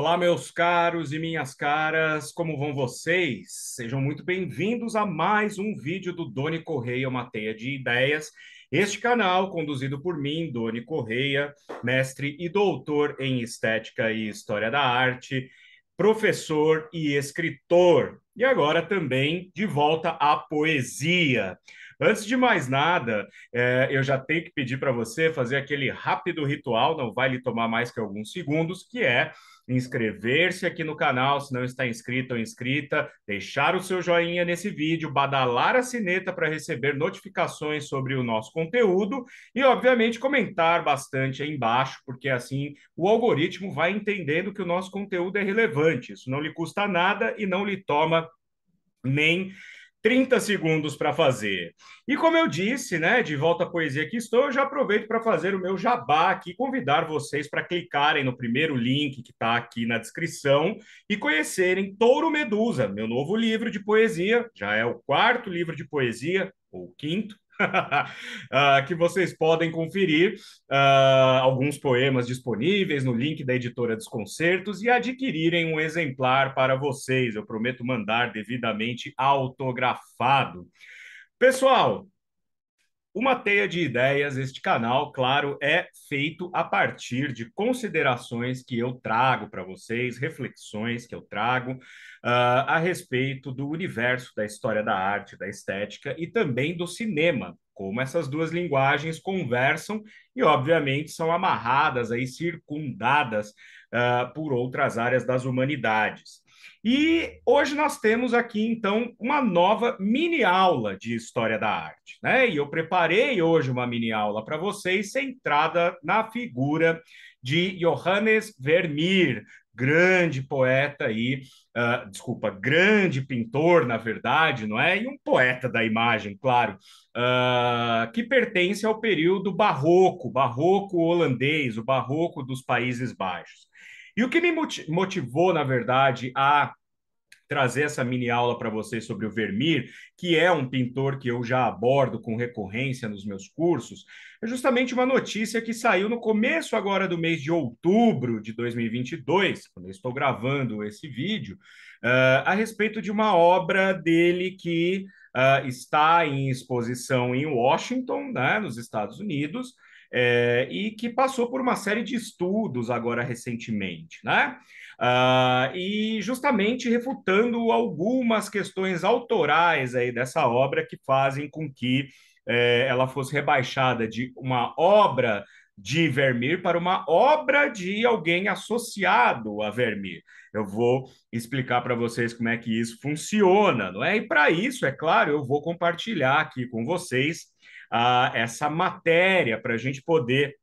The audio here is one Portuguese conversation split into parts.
Olá, meus caros e minhas caras, como vão vocês? Sejam muito bem-vindos a mais um vídeo do Doni Correia, uma teia de ideias. Este canal, conduzido por mim, Doni Correia, mestre e doutor em estética e história da arte, professor e escritor. E agora também de volta à poesia. Antes de mais nada, é, eu já tenho que pedir para você fazer aquele rápido ritual, não vai lhe tomar mais que alguns segundos, que é inscrever-se aqui no canal, se não está inscrito ou inscrita, deixar o seu joinha nesse vídeo, badalar a sineta para receber notificações sobre o nosso conteúdo e, obviamente, comentar bastante aí embaixo, porque assim o algoritmo vai entendendo que o nosso conteúdo é relevante. Isso não lhe custa nada e não lhe toma nem 30 segundos para fazer. E como eu disse, né, de volta à poesia que estou, eu já aproveito para fazer o meu jabá aqui, convidar vocês para clicarem no primeiro link que está aqui na descrição e conhecerem Touro Medusa, meu novo livro de poesia, já é o quarto livro de poesia, ou quinto, uh, que vocês podem conferir uh, alguns poemas disponíveis no link da editora Desconcertos e adquirirem um exemplar para vocês. Eu prometo mandar devidamente autografado. Pessoal, uma teia de ideias, este canal, claro, é feito a partir de considerações que eu trago para vocês, reflexões que eu trago uh, a respeito do universo da história da arte, da estética e também do cinema, como essas duas linguagens conversam e, obviamente, são amarradas, aí, circundadas uh, por outras áreas das humanidades. E hoje nós temos aqui, então, uma nova mini aula de história da arte. Né? E eu preparei hoje uma mini aula para vocês centrada na figura de Johannes Vermeer, grande poeta aí, uh, desculpa, grande pintor, na verdade, não é? E um poeta da imagem, claro, uh, que pertence ao período barroco, barroco holandês, o barroco dos Países Baixos. E o que me motivou, na verdade, a trazer essa mini aula para vocês sobre o Vermeer, que é um pintor que eu já abordo com recorrência nos meus cursos, é justamente uma notícia que saiu no começo agora do mês de outubro de 2022, quando eu estou gravando esse vídeo, uh, a respeito de uma obra dele que uh, está em exposição em Washington, né, nos Estados Unidos, é, e que passou por uma série de estudos agora recentemente, né? Uh, e justamente refutando algumas questões autorais aí dessa obra que fazem com que eh, ela fosse rebaixada de uma obra de Vermeer para uma obra de alguém associado a Vermeer. Eu vou explicar para vocês como é que isso funciona, não é? E para isso, é claro, eu vou compartilhar aqui com vocês uh, essa matéria para a gente poder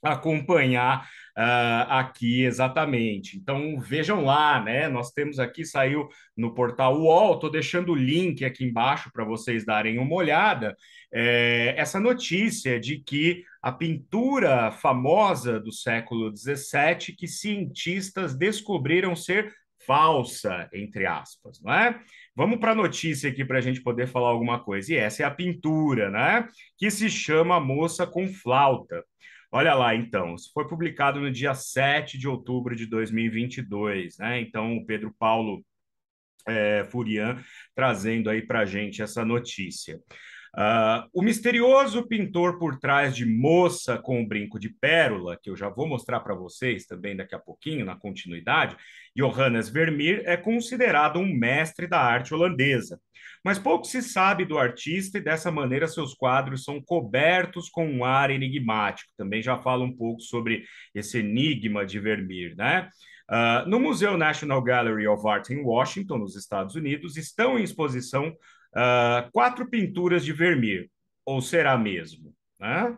acompanhar uh, aqui exatamente. Então vejam lá, né? Nós temos aqui, saiu no portal UOL, estou deixando o link aqui embaixo para vocês darem uma olhada. É, essa notícia de que a pintura famosa do século XVII que cientistas descobriram ser falsa, entre aspas, não é? Vamos para a notícia aqui para a gente poder falar alguma coisa. E essa é a pintura, né? Que se chama Moça com Flauta. Olha lá, então, isso foi publicado no dia 7 de outubro de 2022, né? Então, o Pedro Paulo é, Furian trazendo aí para a gente essa notícia. Uh, o misterioso pintor por trás de Moça com o Brinco de Pérola, que eu já vou mostrar para vocês também daqui a pouquinho, na continuidade, Johannes Vermeer é considerado um mestre da arte holandesa. Mas pouco se sabe do artista e dessa maneira seus quadros são cobertos com um ar enigmático. Também já falo um pouco sobre esse enigma de Vermeer, né? Uh, no Museu National Gallery of Art em Washington, nos Estados Unidos, estão em exposição Uh, quatro pinturas de Vermeer, ou será mesmo? Né?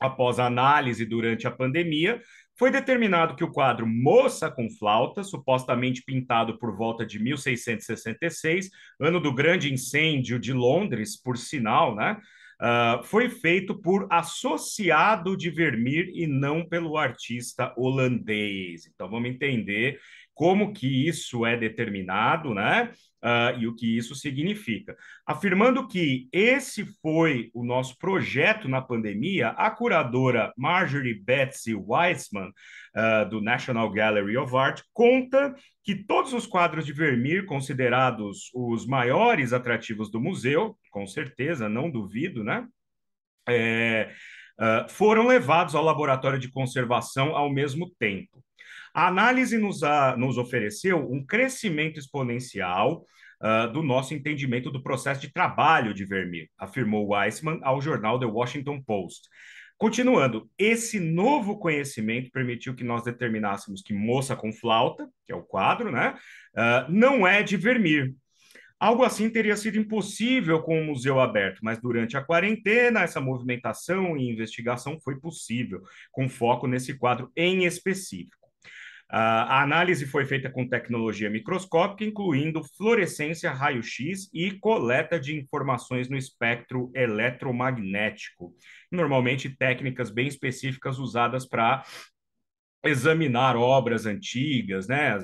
Após a análise durante a pandemia, foi determinado que o quadro Moça com Flauta, supostamente pintado por volta de 1666, ano do grande incêndio de Londres, por sinal, né? Uh, foi feito por associado de Vermeer e não pelo artista holandês. Então vamos entender como que isso é determinado, né? uh, e o que isso significa. Afirmando que esse foi o nosso projeto na pandemia, a curadora Marjorie Betsy Weissman, uh, do National Gallery of Art, conta que todos os quadros de Vermeer, considerados os maiores atrativos do museu, com certeza, não duvido, né? É, uh, foram levados ao laboratório de conservação ao mesmo tempo. A análise nos, a, nos ofereceu um crescimento exponencial uh, do nosso entendimento do processo de trabalho de Vermeer, afirmou Weissman ao jornal The Washington Post. Continuando, esse novo conhecimento permitiu que nós determinássemos que Moça com Flauta, que é o quadro, né, uh, não é de Vermeer. Algo assim teria sido impossível com o museu aberto, mas durante a quarentena essa movimentação e investigação foi possível, com foco nesse quadro em específico a análise foi feita com tecnologia microscópica, incluindo fluorescência, raio-x e coleta de informações no espectro eletromagnético. Normalmente, técnicas bem específicas usadas para examinar obras antigas, né?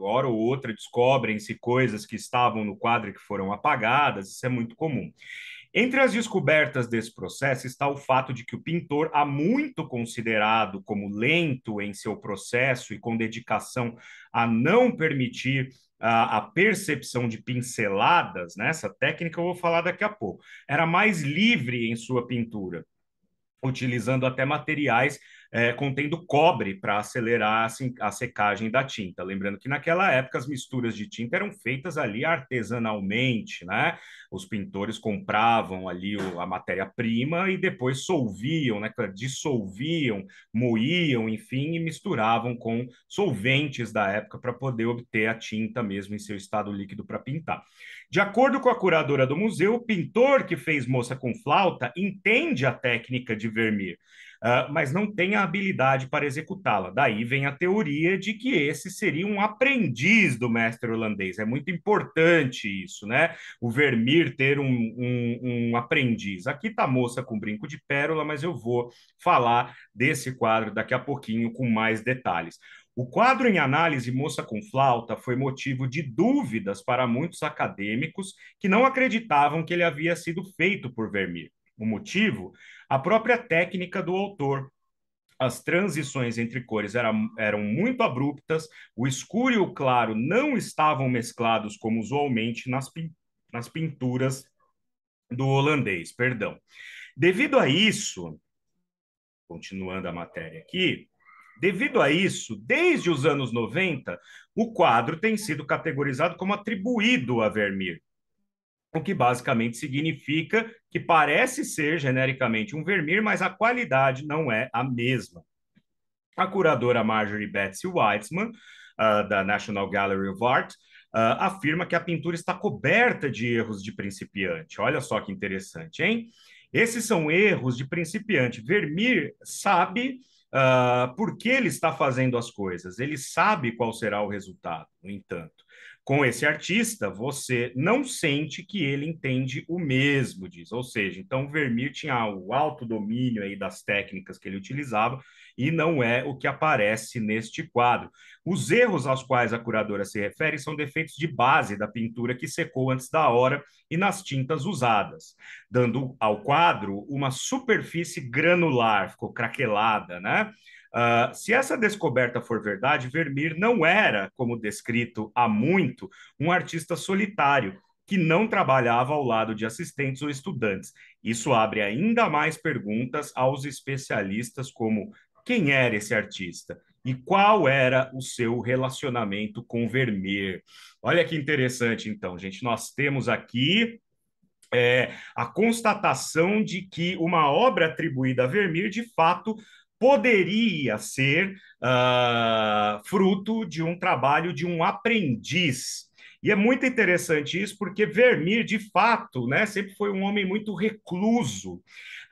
Hora ou outra descobrem-se coisas que estavam no quadro que foram apagadas, isso é muito comum. Entre as descobertas desse processo está o fato de que o pintor, há muito considerado como lento em seu processo e com dedicação a não permitir a, a percepção de pinceladas, né? técnica eu vou falar daqui a pouco, era mais livre em sua pintura utilizando até materiais é, contendo cobre para acelerar a secagem da tinta. Lembrando que naquela época as misturas de tinta eram feitas ali artesanalmente, né? Os pintores compravam ali o, a matéria-prima e depois solviam, né? dissolviam, moíam, enfim, e misturavam com solventes da época para poder obter a tinta mesmo em seu estado líquido para pintar. De acordo com a curadora do museu, o pintor que fez Moça com Flauta entende a técnica de Vermeer, uh, mas não tem a habilidade para executá-la. Daí vem a teoria de que esse seria um aprendiz do mestre holandês. É muito importante isso, né? O Vermeer ter um, um, um aprendiz. Aqui está a moça com brinco de pérola, mas eu vou falar desse quadro daqui a pouquinho com mais detalhes. O quadro em análise Moça com Flauta foi motivo de dúvidas para muitos acadêmicos que não acreditavam que ele havia sido feito por Vermeer. O motivo? A própria técnica do autor. As transições entre cores eram, eram muito abruptas, o escuro e o claro não estavam mesclados como usualmente nas, nas pinturas do holandês, perdão. Devido a isso, continuando a matéria aqui, Devido a isso, desde os anos 90, o quadro tem sido categorizado como atribuído a Vermeer, o que basicamente significa que parece ser genericamente um Vermeer, mas a qualidade não é a mesma. A curadora Marjorie Betsy Weitzman, uh, ah, da National Gallery of Art, uh, afirma que a pintura está coberta de erros de principiante. Olha só que interessante, hein? Esses são erros de principiante. Vermeer sabe uh, por que ele está fazendo as coisas. Ele sabe qual será o resultado, no entanto. Com esse artista, você não sente que ele entende o mesmo, diz. Ou seja, então Vermeer tinha o alto domínio aí das técnicas que ele utilizava e não é o que aparece neste quadro. Os erros aos quais a curadora se refere são defeitos de base da pintura que secou antes da hora e nas tintas usadas, dando ao quadro uma superfície granular, ficou craquelada, né? Uh, se essa descoberta for verdade, Vermeer não era, como descrito há muito, um artista solitário que não trabalhava ao lado de assistentes ou estudantes. Isso abre ainda mais perguntas aos especialistas como quem era esse artista e qual era o seu relacionamento com Vermeer. Olha que interessante, então, gente. Nós temos aqui é, a constatação de que uma obra atribuída a Vermeer, de fato, poderia ser uh, fruto de um trabalho de um aprendiz e é muito interessante isso, porque Vermeer, de fato, né, sempre foi um homem muito recluso.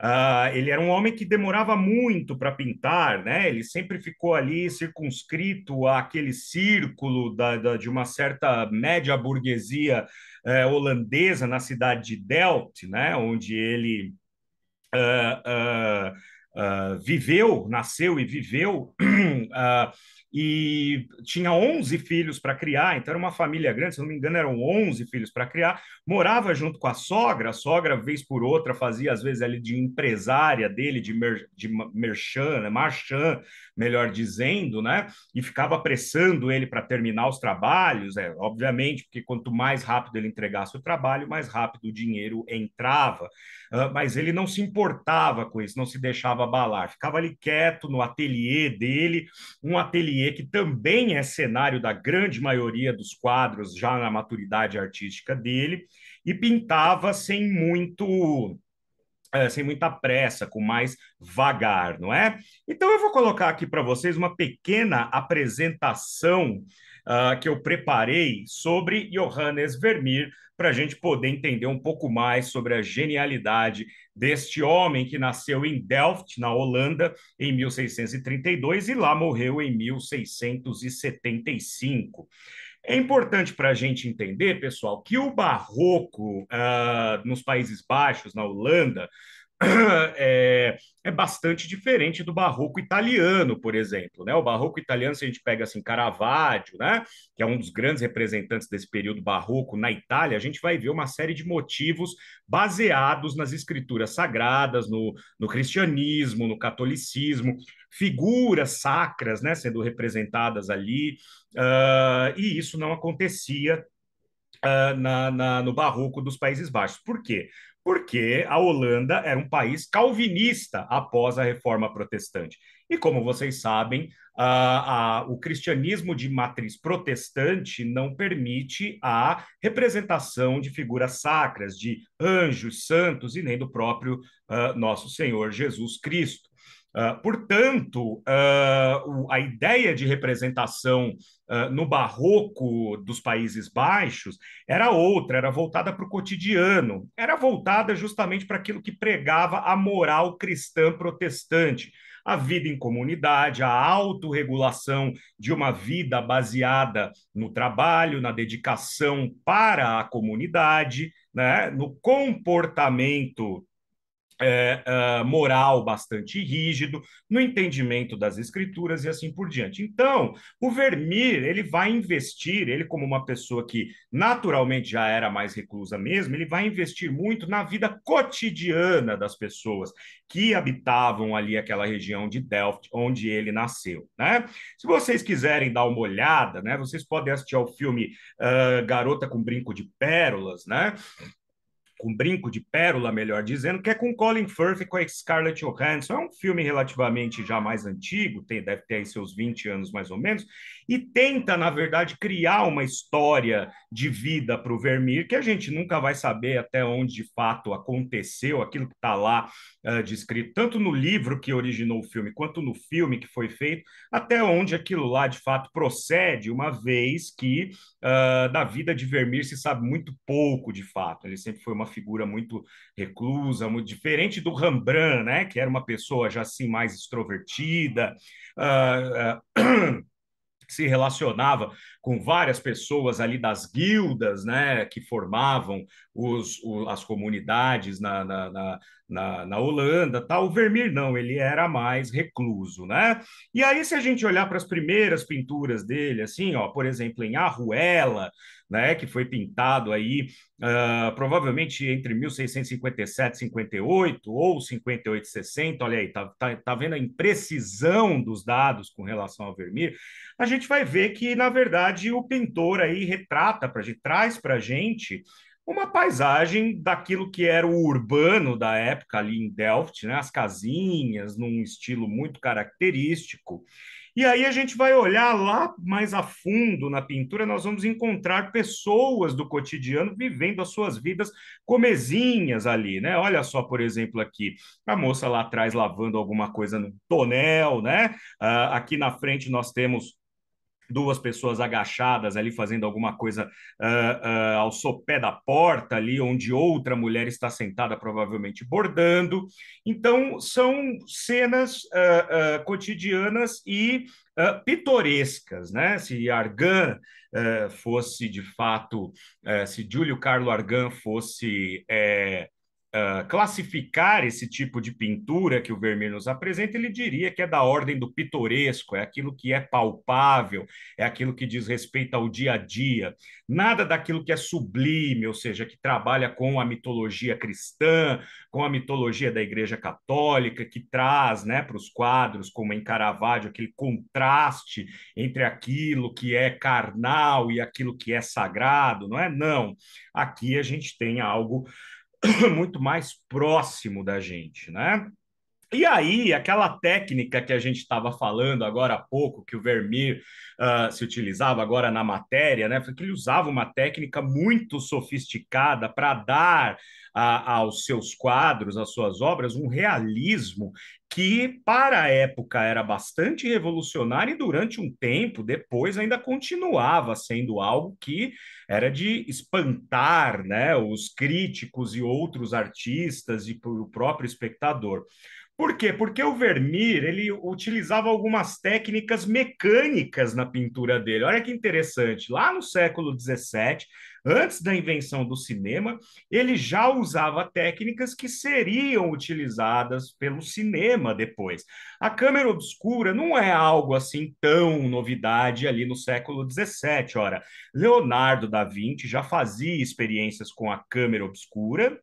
Uh, ele era um homem que demorava muito para pintar, né? ele sempre ficou ali circunscrito àquele círculo da, da de uma certa média burguesia eh, holandesa na cidade de Delft, né? onde ele. Uh, uh, viveu, nasceu e viveu e tinha 11 filhos para criar, então era uma família grande, se não me engano, eram 11 filhos para criar. Morava junto com a sogra, a sogra, vez por outra, fazia às vezes ali de empresária dele, de, mer, de merchan, né? marchand, melhor dizendo, né? E ficava pressando ele para terminar os trabalhos, né? obviamente, porque quanto mais rápido ele entregasse o trabalho, mais rápido o dinheiro entrava. Uh, mas ele não se importava com isso, não se deixava abalar, ficava ali quieto no ateliê dele, um ateliê que também é cenário da grande maioria dos quadros já na maturidade artística dele, e pintava sem muito eh, sem muita pressa, com mais vagar, não é? Então eu vou colocar aqui para vocês uma pequena apresentação uh, que eu preparei sobre Johannes Vermeer, para a gente poder entender um pouco mais sobre a genialidade deste homem que nasceu em Delft, na Holanda, em 1632 e lá morreu em 1675. É importante para a gente entender, pessoal, que o barroco uh, nos Países Baixos, na Holanda, é, é, bastante diferente do barroco italiano, por exemplo. Né? O barroco italiano, se a gente pega assim, Caravaggio, né? que é um dos grandes representantes desse período barroco na Itália, a gente vai ver uma série de motivos baseados nas escrituras sagradas, no, no cristianismo, no catolicismo, figuras sacras né? sendo representadas ali, uh, e isso não acontecia Uh, na, na, no barroco dos Países Baixos. Por quê? porque a Holanda era um país calvinista após a reforma protestante. E como vocês sabem, a, a, o cristianismo de matriz protestante não permite a representação de figuras sacras, de anjos, santos e nem do próprio uh, nosso Senhor Jesus Cristo. Ah, portanto, uh, a ideia de representação uh, no barroco dos Países Baixos era outra, era voltada para o cotidiano, era voltada justamente para aquilo que pregava a moral cristã protestante. A vida em comunidade, a autorregulação de uma vida baseada no trabalho, na dedicação para a comunidade, né, no comportamento é, é, moral bastante rígido, no entendimento das escrituras e assim por diante. Então, o Vermeer, ele vai investir, ele como uma pessoa que naturalmente já era mais reclusa mesmo, ele vai investir muito na vida cotidiana das pessoas que habitavam ali aquela região de Delft, onde ele nasceu, né? Se vocês quiserem dar uma olhada, né, vocês podem assistir ao filme uh, Garota com Brinco de Pérolas, né? com brinco de pérola, melhor dizendo, que é com Colin Firth e com a Scarlett Johansson. É um filme relativamente já mais antigo, tem, deve ter aí seus 20 anos mais ou menos, e tenta, na verdade, criar uma história de vida para o Vermir que a gente nunca vai saber até onde de fato aconteceu aquilo que está lá uh, descrito, tanto no livro que originou o filme quanto no filme que foi feito, até onde aquilo lá de fato procede, uma vez que uh, eh, da vida de Vermir se sabe muito pouco de fato. Ele sempre foi uma figura muito reclusa, muito diferente do Rembrandt, né, que era uma pessoa já assim mais extrovertida. Uh, se relacionava com várias pessoas ali das guildas, né, que formavam os, o, as comunidades na, na, na, na, Holanda, tal. O Vermeer não, ele era mais recluso, né? E aí se a gente olhar para as primeiras pinturas dele, assim, ó, por exemplo, em Arruela, né, que foi pintado aí uh, provavelmente entre 1657 e 58 ou 58 e 60, olha aí, tá, tá, tá vendo a imprecisão dos dados com relação ao Vermeer? A gente vai ver que na verdade verdade, o pintor aí retrata para gente, traz para gente uma paisagem daquilo que era o urbano da época ali em Delft, né? As casinhas num estilo muito característico. E aí a gente vai olhar lá mais a fundo na pintura, nós vamos encontrar pessoas do cotidiano vivendo as suas vidas comezinhas ali, né? Olha só, por exemplo, aqui, a moça lá atrás lavando alguma coisa no tonel, né? Uh, aqui na frente nós temos duas pessoas agachadas ali fazendo alguma coisa uh, uh, ao sopé da porta ali, onde outra mulher está sentada provavelmente bordando. Então são cenas uh, cotidianas e pitorescas, né? Se Argan fosse de fato, eh, se Júlio Carlo Argan fosse eh, ah, classificar esse tipo de pintura que o Vermeer nos apresenta, ele diria que é da ordem do pitoresco, é aquilo que é palpável, é aquilo que diz respeito ao dia a dia, nada daquilo que é sublime, ou seja, que trabalha com a mitologia cristã, com a mitologia da Igreja Católica, que traz né, para os quadros, como em Caravaggio, aquele contraste entre aquilo que é carnal e aquilo que é sagrado, não é? Não. Aqui a gente tem algo muito mais próximo da gente, né? E aí, aquela técnica que a gente estava falando agora há pouco, que o Vermeer uh, se utilizava agora na matéria, né? Que ele usava uma técnica muito sofisticada para dar aos seus quadros, às suas obras, um realismo que, para a época, era bastante revolucionário e durante um tempo depois ainda continuava sendo algo que era de espantar né, os críticos e outros artistas e o próprio espectador. Por quê? Porque o Vermeer ele utilizava algumas técnicas mecânicas na pintura dele. Olha que interessante. Lá no século XVII, antes da invenção do cinema, ele já usava técnicas que seriam utilizadas pelo cinema depois. A câmera obscura não é algo assim tão novidade ali no século XVII. Ora, Leonardo da Vinci já fazia experiências com a câmera obscura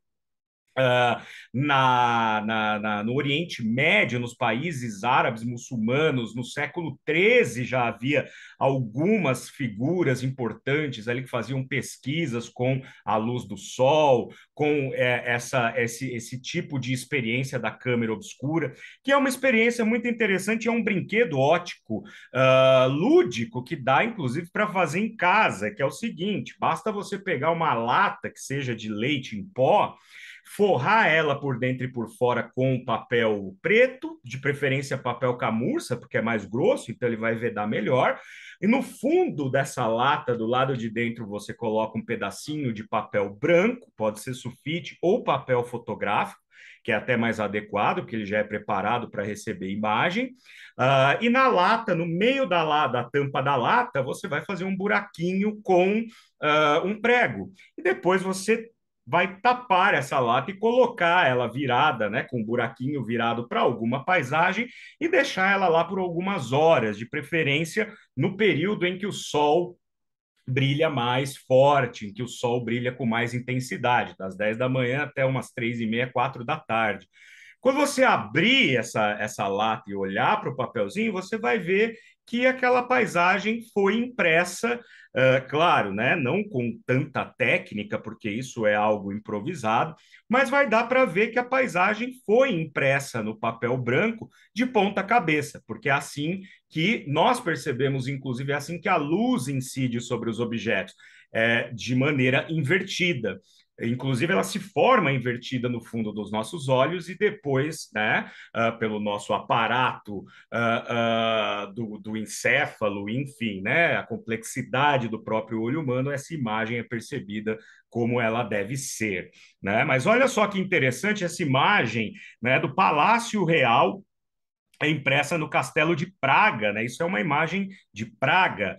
Uh, na, na, na, no Oriente Médio, nos países árabes muçulmanos, no século XIII já havia algumas figuras importantes ali que faziam pesquisas com a luz do sol, com é, essa, esse, esse tipo de experiência da câmera obscura, que é uma experiência muito interessante, é um brinquedo ótico, uh, lúdico, que dá inclusive para fazer em casa, que é o seguinte: basta você pegar uma lata que seja de leite em pó forrar ela por dentro e por fora com papel preto, de preferência papel camurça, porque é mais grosso, então ele vai vedar melhor. E no fundo dessa lata, do lado de dentro, você coloca um pedacinho de papel branco, pode ser sulfite ou papel fotográfico que é até mais adequado, porque ele já é preparado para receber imagem. Uh, e na lata, no meio da, la da tampa da lata, você vai fazer um buraquinho com uh, um prego. E depois você vai tapar essa lata e colocar ela virada, né, com um buraquinho virado para alguma paisagem e deixar ela lá por algumas horas, de preferência no período em que o sol brilha mais forte, em que o sol brilha com mais intensidade, das 10 da manhã até umas 3 e meia, 4 da tarde. Quando você abrir essa, essa lata e olhar para o papelzinho, você vai ver que aquela paisagem foi impressa, uh, claro, né, não com tanta técnica, porque isso é algo improvisado, mas vai dar para ver que a paisagem foi impressa no papel branco de ponta cabeça, porque é assim que nós percebemos, inclusive, é assim que a luz incide sobre os objetos, é, de maneira invertida. Inclusive, ela se forma invertida no fundo dos nossos olhos e depois, né, uh, pelo nosso aparato uh, uh, do, do, encéfalo, enfim, né, a complexidade do próprio olho humano, essa imagem é percebida como ela deve ser. Né? Mas olha só que interessante essa imagem né, do Palácio Real é impressa no Castelo de Praga. Né? Isso é uma imagem de Praga.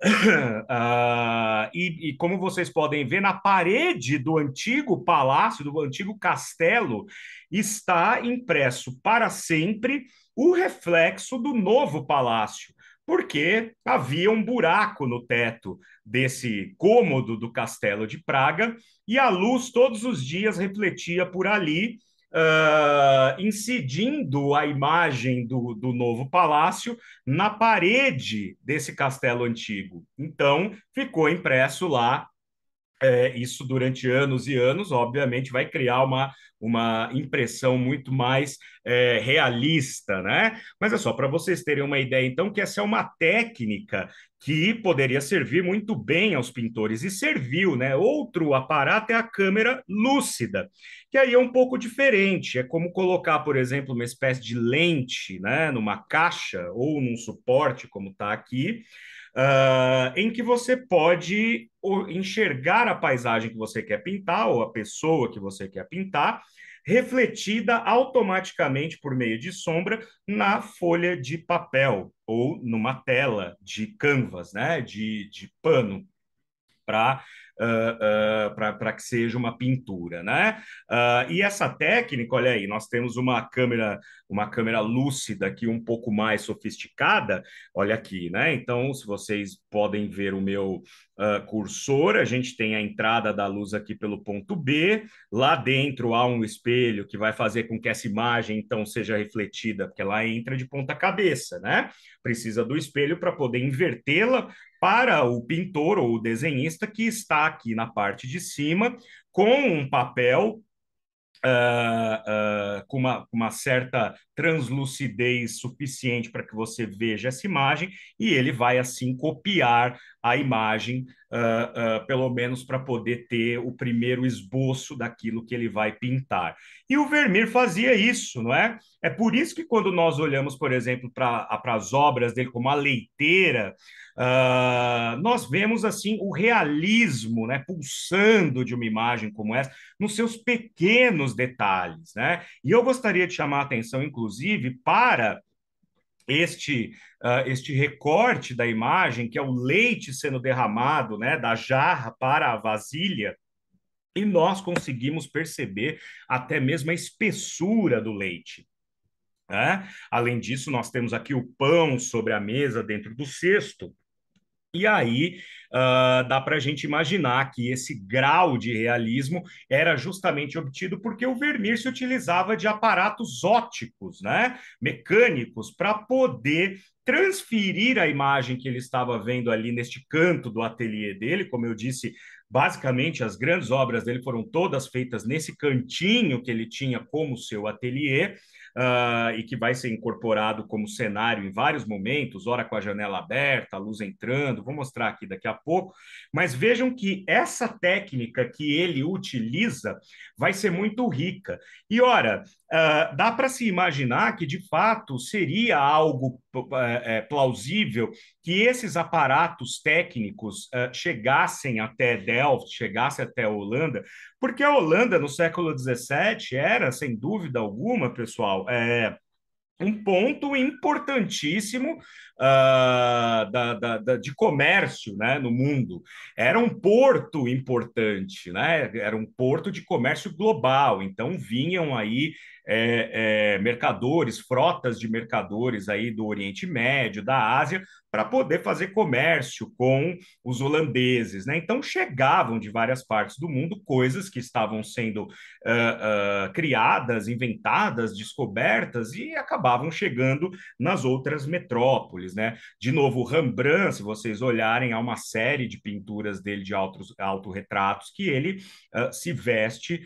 Uh, e, e, como vocês podem ver, na parede do antigo palácio, do antigo castelo, está impresso para sempre o reflexo do novo palácio, porque havia um buraco no teto desse cômodo do castelo de Praga e a luz todos os dias refletia por ali uh, incidindo a imagem do, do novo palácio na parede desse castelo antigo. Então, ficou impresso lá é, isso durante anos e anos, obviamente, vai criar uma, uma impressão muito mais é, realista, né? Mas é só para vocês terem uma ideia, então, que essa é uma técnica que poderia servir muito bem aos pintores e serviu, né? Outro aparato é a câmera lúcida, que aí é um pouco diferente, é como colocar, por exemplo, uma espécie de lente, né, numa caixa ou num suporte, como está aqui ah, em que você pode enxergar a paisagem que você quer pintar ou a pessoa que você quer pintar, refletida automaticamente por meio de sombra na folha de papel ou numa tela de canvas, né, de, de pano, para uh, ah, uh, ah, para que seja uma pintura, né? Uh, e essa técnica, olha aí, nós temos uma câmera uma câmera lúcida aqui um pouco mais sofisticada, olha aqui, né? Então, se vocês podem ver o meu uh, cursor, a gente tem a entrada da luz aqui pelo ponto B, lá dentro há um espelho que vai fazer com que essa imagem, então, seja refletida, porque ela entra de ponta cabeça, né? Precisa do espelho para poder invertê-la para o pintor ou o desenhista que está aqui na parte de cima com um papel Uh, uh, com uma, uma, certa translucidez suficiente para que você veja essa imagem, e ele vai assim copiar a imagem, uh, uh, pelo menos para poder ter o primeiro esboço daquilo que ele vai pintar. E o Vermeer fazia isso, não é? É por isso que quando nós olhamos, por exemplo, para as obras dele como a leiteira, uh, nós vemos assim o realismo, né, pulsando de uma imagem como essa, nos seus pequenos detalhes, né? E eu gostaria de chamar a atenção, inclusive, para este, uh, este recorte da imagem, que é o leite sendo derramado né, da jarra para a vasilha, e nós conseguimos perceber até mesmo a espessura do leite. Né? Além disso, nós temos aqui o pão sobre a mesa dentro do cesto, e aí uh, dá para a gente imaginar que esse grau de realismo era justamente obtido porque o Vermeer se utilizava de aparatos óticos, né, mecânicos, para poder transferir a imagem que ele estava vendo ali neste canto do ateliê dele, como eu disse, basicamente as grandes obras dele foram todas feitas nesse cantinho que ele tinha como seu ateliê, uh, e que vai ser incorporado como cenário em vários momentos, hora com a janela aberta, a luz entrando, vou mostrar aqui daqui a pouco, mas vejam que essa técnica que ele utiliza vai ser muito rica. E ora, uh, dá para se imaginar que de fato seria algo é, plausível que esses aparatos técnicos uh, chegassem até Delft, chegassem até a Holanda, porque a Holanda, no século XVII, era, sem dúvida alguma, pessoal, é, um ponto importantíssimo uh, da, da, da, de comércio né, no mundo. Era um porto importante, né? era um porto de comércio global, então vinham aí é, é, mercadores, frotas de mercadores aí do Oriente Médio, da Ásia, para poder fazer comércio com os holandeses. Né? Então, chegavam de várias partes do mundo coisas que estavam sendo uh, uh, criadas, inventadas, descobertas e acabavam chegando nas outras metrópoles. Né? De novo, Rembrandt, se vocês olharem, há uma série de pinturas dele de altos, autorretratos que ele uh, se veste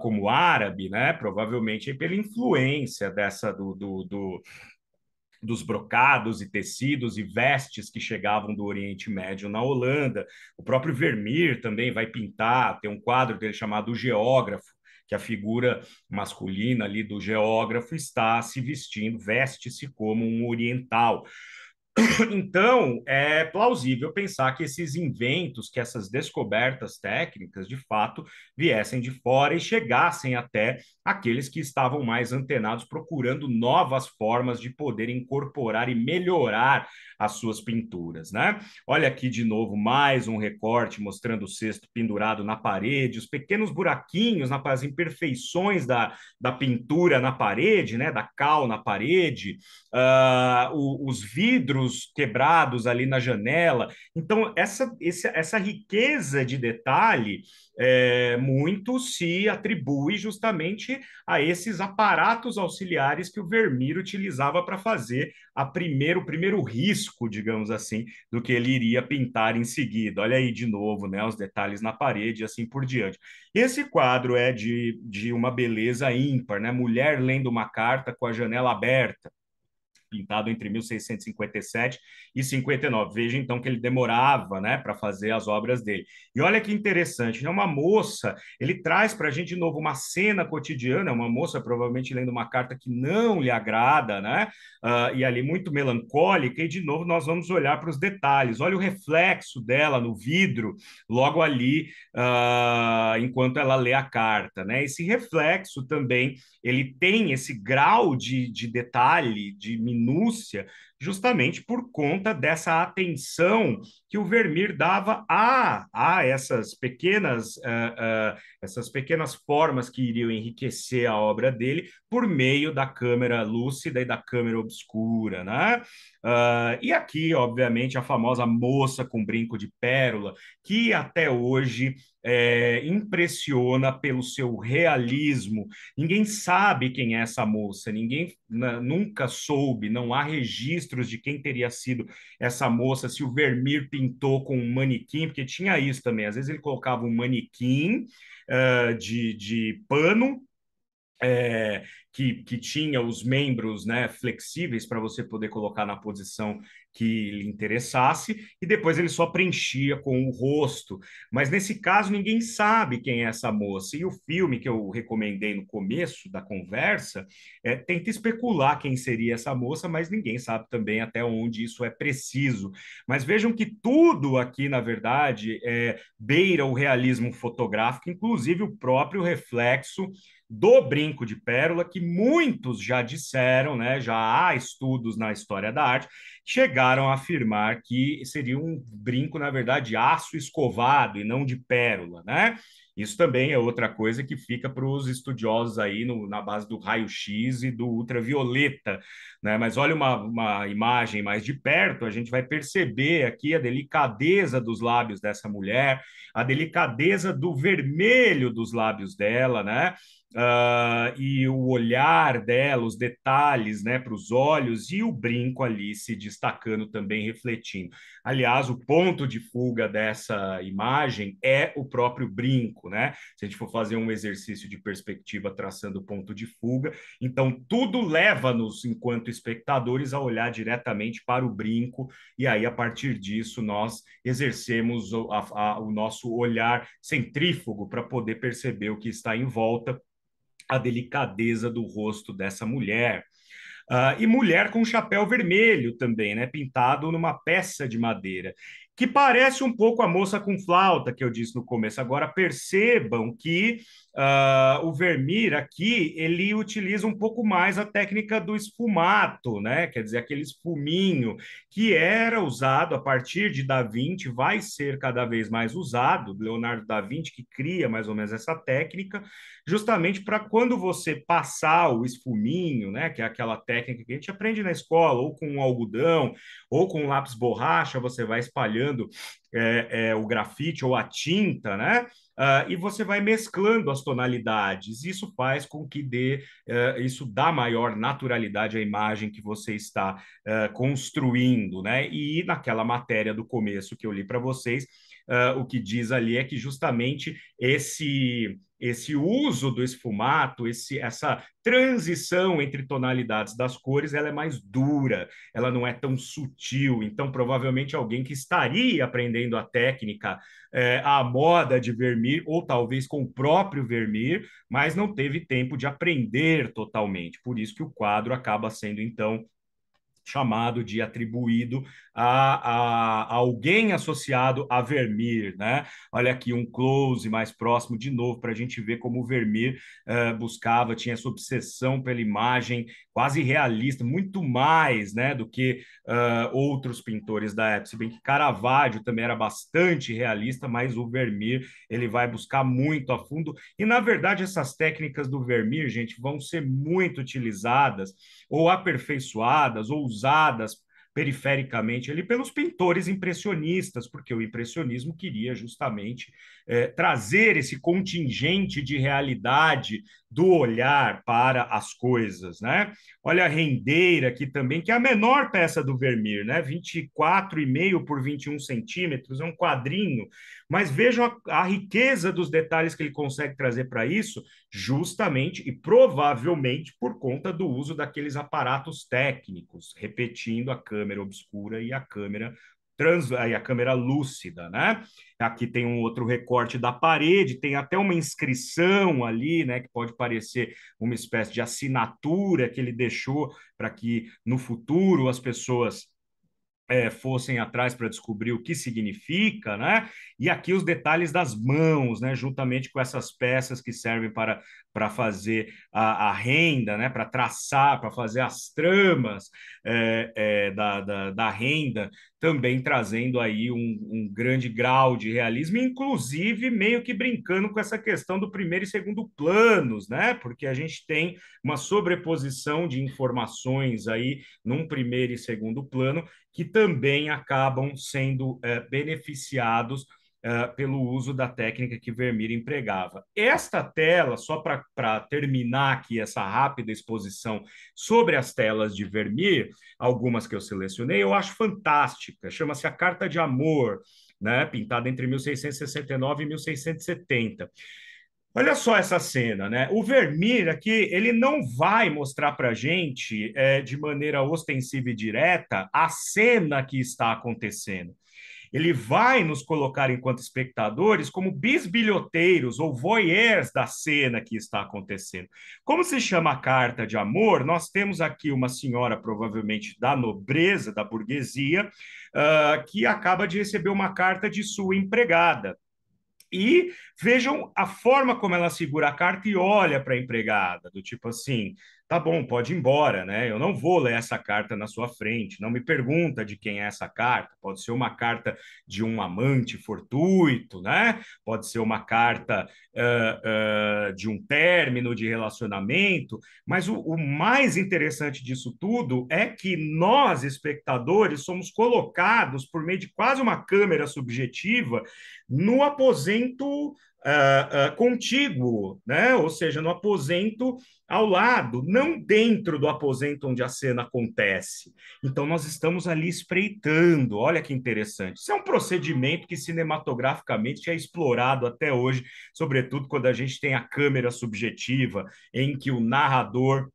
como árabe, né? provavelmente pela influência dessa do, do, do dos brocados e tecidos e vestes que chegavam do Oriente Médio na Holanda. O próprio Vermeer também vai pintar, tem um quadro dele chamado Geógrafo, que a figura masculina ali do geógrafo está se vestindo, veste-se como um oriental. Então, é plausível pensar que esses inventos, que essas descobertas técnicas, de fato, viessem de fora e chegassem até aqueles que estavam mais antenados, procurando novas formas de poder incorporar e melhorar as suas pinturas, né? Olha aqui de novo mais um recorte mostrando o cesto pendurado na parede, os pequenos buraquinhos, as imperfeições da, da pintura na parede, né? Da cal na parede, uh, os vidros vidros quebrados ali na janela. Então, essa, essa riqueza de detalhe é, muito se atribui justamente a esses aparatos auxiliares que o Vermeer utilizava para fazer a primeiro, o primeiro risco, digamos assim, do que ele iria pintar em seguida. Olha aí de novo né, os detalhes na parede e assim por diante. Esse quadro é de, de uma beleza ímpar, né? Mulher lendo uma carta com a janela aberta pintado entre 1657 e 59. Veja então que ele demorava né, para fazer as obras dele. E olha que interessante, né? uma moça, ele traz para a gente de novo uma cena cotidiana, uma moça provavelmente lendo uma carta que não lhe agrada, né? Uh, e ali muito melancólica, e de novo nós vamos olhar para os detalhes. Olha o reflexo dela no vidro, logo ali, uh, enquanto ela lê a carta, né? Esse reflexo também, ele tem esse grau de, de detalhe, de minúcia minúcia, justamente por conta dessa atenção que o Vermir dava a, a essas pequenas uh, uh, essas pequenas formas que iriam enriquecer a obra dele por meio da câmera lúcida e da câmera obscura, né? Uh, e aqui, obviamente, a famosa moça com brinco de pérola, que até hoje é, impressiona pelo seu realismo. Ninguém sabe quem é essa moça, ninguém nunca soube, não há registros de quem teria sido essa moça, se o Vermir pintou com um manequim, porque tinha isso também. Às vezes ele colocava um manequim uh, de, de pano é, que, que, tinha os membros né, flexíveis para você poder colocar na posição que lhe interessasse e depois ele só preenchia com o rosto. Mas nesse caso ninguém sabe quem é essa moça. E o filme que eu recomendei no começo da conversa é, tenta especular quem seria essa moça, mas ninguém sabe também até onde isso é preciso. Mas vejam que tudo aqui, na verdade, é, beira o realismo fotográfico, inclusive o próprio reflexo do brinco de pérola, que muitos já disseram, né, já há estudos na história da arte, chegaram a afirmar que seria um brinco, na verdade, de aço escovado e não de pérola, né? Isso também é outra coisa que fica para os estudiosos aí no, na base do raio-x e do ultravioleta, né? Mas olha uma, uma imagem mais de perto, a gente vai perceber aqui a delicadeza dos lábios dessa mulher, a delicadeza do vermelho dos lábios dela, né? Uh, e o olhar dela, os detalhes né, para os olhos e o brinco ali se destacando também, refletindo. Aliás, o ponto de fuga dessa imagem é o próprio brinco, né? Se a gente for fazer um exercício de perspectiva traçando o ponto de fuga, então tudo leva-nos, enquanto espectadores, a olhar diretamente para o brinco, e aí a partir disso nós exercemos o, a, a, o nosso olhar centrífugo para poder perceber o que está em volta a delicadeza do rosto dessa mulher. Uh, e mulher com chapéu vermelho também, né? Pintado numa peça de madeira, que parece um pouco a moça com flauta que eu disse no começo. Agora percebam que Uh, o vermir aqui ele utiliza um pouco mais a técnica do esfumato, né? Quer dizer, aquele esfuminho que era usado a partir de Da Vinci, vai ser cada vez mais usado. Leonardo da Vinci que cria mais ou menos essa técnica, justamente para quando você passar o esfuminho, né? Que é aquela técnica que a gente aprende na escola, ou com um algodão, ou com um lápis borracha, você vai espalhando é, é, o grafite ou a tinta, né? Ah, e você vai mesclando as tonalidades. Isso faz com que dê, eh, isso dá maior naturalidade à imagem que você está eh, construindo, né? E naquela matéria do começo que eu li para vocês, uh, o que diz ali é que justamente esse esse uso do esfumato, esse, essa transição entre tonalidades das cores, ela é mais dura, ela não é tão sutil. Então, provavelmente alguém que estaria aprendendo a técnica, a eh, moda de vermir, ou talvez com o próprio vermir, mas não teve tempo de aprender totalmente. Por isso que o quadro acaba sendo, então, chamado de atribuído a, a, a, alguém associado a Vermeer, né? Olha aqui um close mais próximo de novo para a gente ver como o Vermeer uh, buscava, tinha essa obsessão pela imagem quase realista, muito mais, né, do que uh, outros pintores da época. Se bem que Caravaggio também era bastante realista, mas o Vermeer ele vai buscar muito a fundo e na verdade essas técnicas do Vermeer, gente, vão ser muito utilizadas ou aperfeiçoadas ou usadas perifericamente ali pelos pintores impressionistas, porque o impressionismo queria justamente é, trazer esse contingente de realidade do olhar para as coisas, né? Olha a rendeira aqui também, que é a menor peça do Vermeer, né? 24,5 por 21 centímetros, é um quadrinho. Mas vejam a, a riqueza dos detalhes que ele consegue trazer para isso, justamente e provavelmente por conta do uso daqueles aparatos técnicos, repetindo a câmera obscura e a câmera trans, aí a câmera lúcida, né? Aqui tem um outro recorte da parede, tem até uma inscrição ali, né, que pode parecer uma espécie de assinatura que ele deixou para que no futuro as pessoas é, fossem atrás para descobrir o que significa, né? E aqui os detalhes das mãos, né? Juntamente com essas peças que servem para, para fazer a, a renda, né? Para traçar, para fazer as tramas é, é, da, da, da, renda também trazendo aí um, um, grande grau de realismo, inclusive meio que brincando com essa questão do primeiro e segundo planos, né? Porque a gente tem uma sobreposição de informações aí num primeiro e segundo plano que também acabam sendo é, beneficiados uh, pelo uso da técnica que Vermeer empregava. Esta tela, só para terminar aqui essa rápida exposição sobre as telas de Vermeer, algumas que eu selecionei, eu acho fantástica. Chama-se A Carta de Amor, né? pintada entre 1669 e 1670. Olha só essa cena, né? O Vermeer aqui, ele não vai mostrar para a gente é, de maneira ostensiva e direta a cena que está acontecendo ele vai nos colocar, enquanto espectadores, como bisbilhoteiros ou voyeurs da cena que está acontecendo. Como se chama a carta de amor, nós temos aqui uma senhora, provavelmente da nobreza, da burguesia, uh, que acaba de receber uma carta de sua empregada. E Vejam a forma como ela segura a carta e olha para a empregada, do tipo assim: tá bom, pode ir embora, né? Eu não vou ler essa carta na sua frente, não me pergunta de quem é essa carta. Pode ser uma carta de um amante fortuito, né? Pode ser uma carta uh, uh, de um término de relacionamento, mas o, o mais interessante disso tudo é que nós, espectadores, somos colocados por meio de quase uma câmera subjetiva no aposento uh, uh, contíguo, né? ou seja, no aposento ao lado, não dentro do aposento onde a cena acontece. Então, nós estamos ali espreitando. Olha que interessante. Isso é um procedimento que cinematograficamente é explorado até hoje, sobretudo quando a gente tem a câmera subjetiva, em que o narrador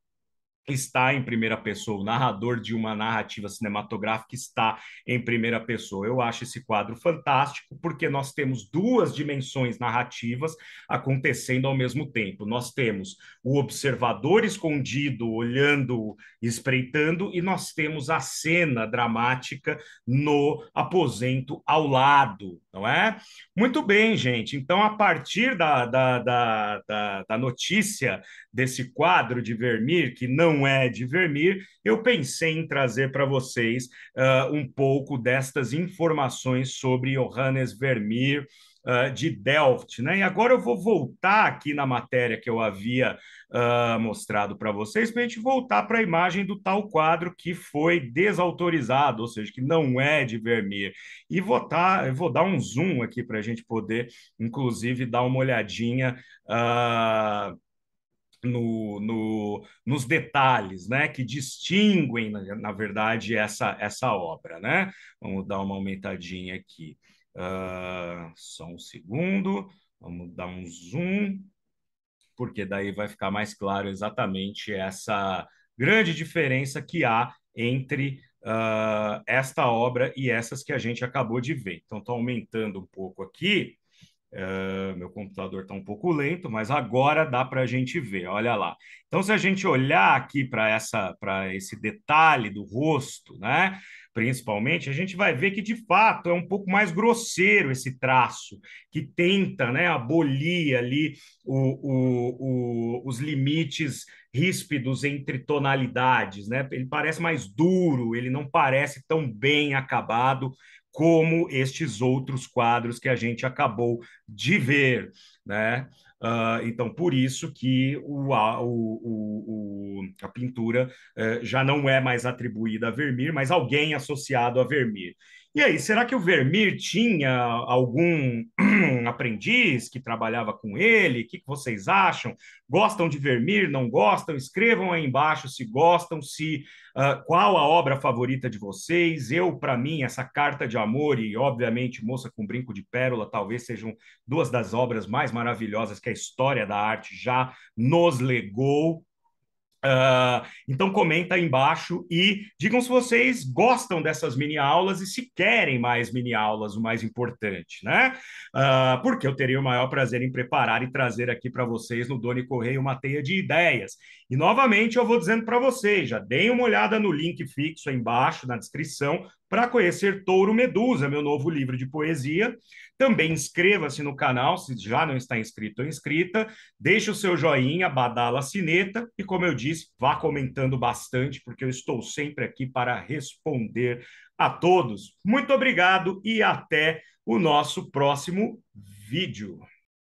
está em primeira pessoa, o narrador de uma narrativa cinematográfica está em primeira pessoa. Eu acho esse quadro fantástico porque nós temos duas dimensões narrativas acontecendo ao mesmo tempo. Nós temos o observador escondido, olhando, espreitando, e nós temos a cena dramática no aposento ao lado, não é? Muito bem, gente. Então, a partir da, da, da, da, da notícia desse quadro de Vermir que não é de Vermir, eu pensei em trazer para vocês uh, um pouco destas informações sobre Johannes Vermeer, Uh, de Delft. Né? E agora eu vou voltar aqui na matéria que eu havia uh, mostrado para vocês, para a gente voltar para a imagem do tal quadro que foi desautorizado, ou seja, que não é de Vermeer. E vou, tá, vou dar um zoom aqui para a gente poder, inclusive, dar uma olhadinha. Uh, no, no, nos detalhes, né, que distinguem, na, na, verdade, essa, essa obra, né? Vamos dar uma aumentadinha aqui. Uh, só um segundo, vamos dar um zoom, porque daí vai ficar mais claro exatamente essa grande diferença que há entre uh, esta obra e essas que a gente acabou de ver. Então, estou aumentando um pouco aqui Uh, meu computador está um pouco lento, mas agora dá para a gente ver, olha lá. Então, se a gente olhar aqui para essa para esse detalhe do rosto, né? Principalmente, a gente vai ver que de fato é um pouco mais grosseiro esse traço, que tenta né, abolir ali o, o, o os limites ríspidos entre tonalidades, né? Ele parece mais duro, ele não parece tão bem acabado como estes outros quadros que a gente acabou de ver, né? Uh, então, por isso que o, a, o, o, a pintura uh, já não é mais atribuída a Vermeer, mas alguém associado a Vermeer. E aí, será que o Vermir tinha algum aprendiz que trabalhava com ele? O que vocês acham? Gostam de Vermir? Não gostam? Escrevam aí embaixo se gostam, se uh, qual a obra favorita de vocês. Eu, para mim, essa Carta de Amor e, obviamente, Moça com Brinco de Pérola talvez sejam duas das obras mais maravilhosas que a história da arte já nos legou. Ah, então comenta aí embaixo e digam se vocês gostam dessas mini aulas e se querem mais mini aulas, o mais importante, né? Uh, porque eu teria o maior prazer em preparar e trazer aqui para vocês no Doni Correio uma teia de ideias. E novamente eu vou dizendo para vocês, já deem uma olhada no link fixo aí embaixo na descrição para conhecer Touro Medusa, meu novo livro de poesia. Também inscreva-se no canal, se já não está inscrito ou inscrita. Deixe o seu joinha, badala a sineta. E, como eu disse, vá comentando bastante, porque eu estou sempre aqui para responder a todos. Muito obrigado e até o nosso próximo vídeo.